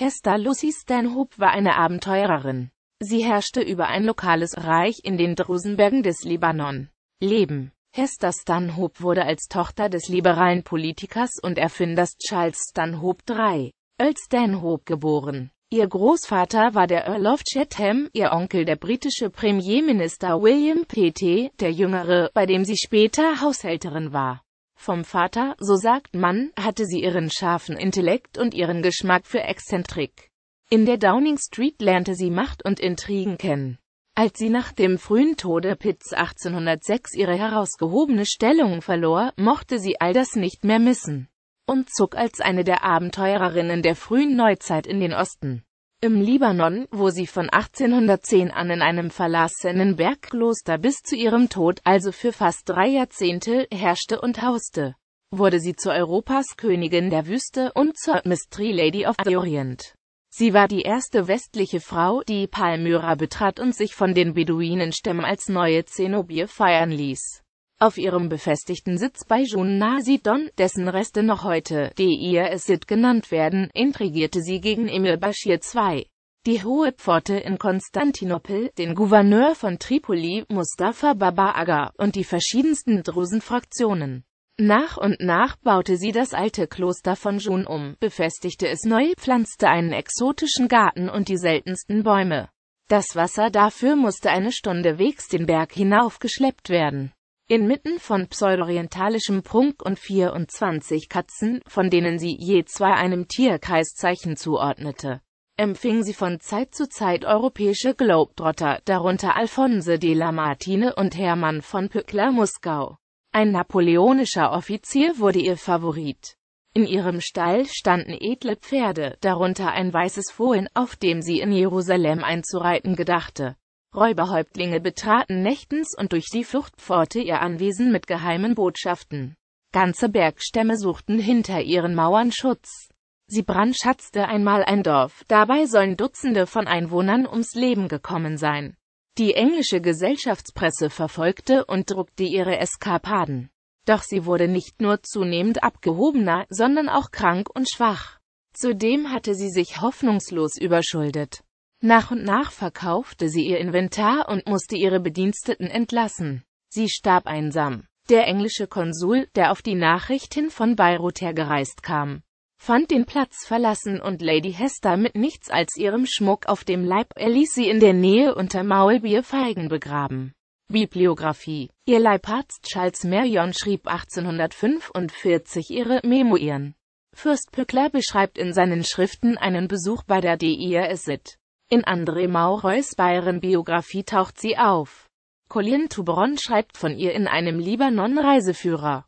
Hester Lucy Stanhope war eine Abenteurerin. Sie herrschte über ein lokales Reich in den Drusenbergen des Libanon. Leben Hester Stanhope wurde als Tochter des liberalen Politikers und Erfinders Charles Stanhope III, Earl Stanhope, geboren. Ihr Großvater war der Earl of Chatham, ihr Onkel der britische Premierminister William P.T., der Jüngere, bei dem sie später Haushälterin war. Vom Vater, so sagt man, hatte sie ihren scharfen Intellekt und ihren Geschmack für Exzentrik. In der Downing Street lernte sie Macht und Intrigen kennen. Als sie nach dem frühen Tode Pitts 1806 ihre herausgehobene Stellung verlor, mochte sie all das nicht mehr missen und zog als eine der Abenteurerinnen der frühen Neuzeit in den Osten. Im Libanon, wo sie von 1810 an in einem verlassenen Bergkloster bis zu ihrem Tod, also für fast drei Jahrzehnte, herrschte und hauste, wurde sie zur Europas Königin der Wüste und zur Mystery Lady of the Orient. Sie war die erste westliche Frau, die Palmyra betrat und sich von den Beduinenstämmen als neue Zenobie feiern ließ. Auf ihrem befestigten Sitz bei Junnahsidon, dessen Reste noch heute die Deir Sit genannt werden, intrigierte sie gegen Emil Bashir II. Die Hohe Pforte in Konstantinopel, den Gouverneur von Tripoli, Mustafa Baba Aga, und die verschiedensten Drusenfraktionen. Nach und nach baute sie das alte Kloster von Jun um, befestigte es neu, pflanzte einen exotischen Garten und die seltensten Bäume. Das Wasser dafür musste eine Stunde wegs den Berg hinaufgeschleppt werden. Inmitten von pseudorientalischem Prunk und 24 Katzen, von denen sie je zwei einem Tierkreiszeichen zuordnete, empfing sie von Zeit zu Zeit europäische Globetrotter, darunter Alphonse de Lamartine und Hermann von Pückler-Muskau. Ein napoleonischer Offizier wurde ihr Favorit. In ihrem Stall standen edle Pferde, darunter ein weißes Fohlen, auf dem sie in Jerusalem einzureiten gedachte. Räuberhäuptlinge betraten nächtens und durch die Fluchtpforte ihr Anwesen mit geheimen Botschaften. Ganze Bergstämme suchten hinter ihren Mauern Schutz. Sie brandschatzte einmal ein Dorf, dabei sollen Dutzende von Einwohnern ums Leben gekommen sein. Die englische Gesellschaftspresse verfolgte und druckte ihre Eskapaden. Doch sie wurde nicht nur zunehmend abgehobener, sondern auch krank und schwach. Zudem hatte sie sich hoffnungslos überschuldet. Nach und nach verkaufte sie ihr Inventar und musste ihre Bediensteten entlassen. Sie starb einsam. Der englische Konsul, der auf die Nachricht hin von Beirut hergereist kam, fand den Platz verlassen und Lady Hester mit nichts als ihrem Schmuck auf dem Leib. erließ sie in der Nähe unter Maulbierfeigen begraben. Bibliografie Ihr Leibarzt Charles Marion schrieb 1845 ihre Memoiren. Fürst Pückler beschreibt in seinen Schriften einen Besuch bei der D.I.R.S.I.T. In André Mauroys Bayern biografie taucht sie auf. Colin Touberon schreibt von ihr in einem Libanon-Reiseführer.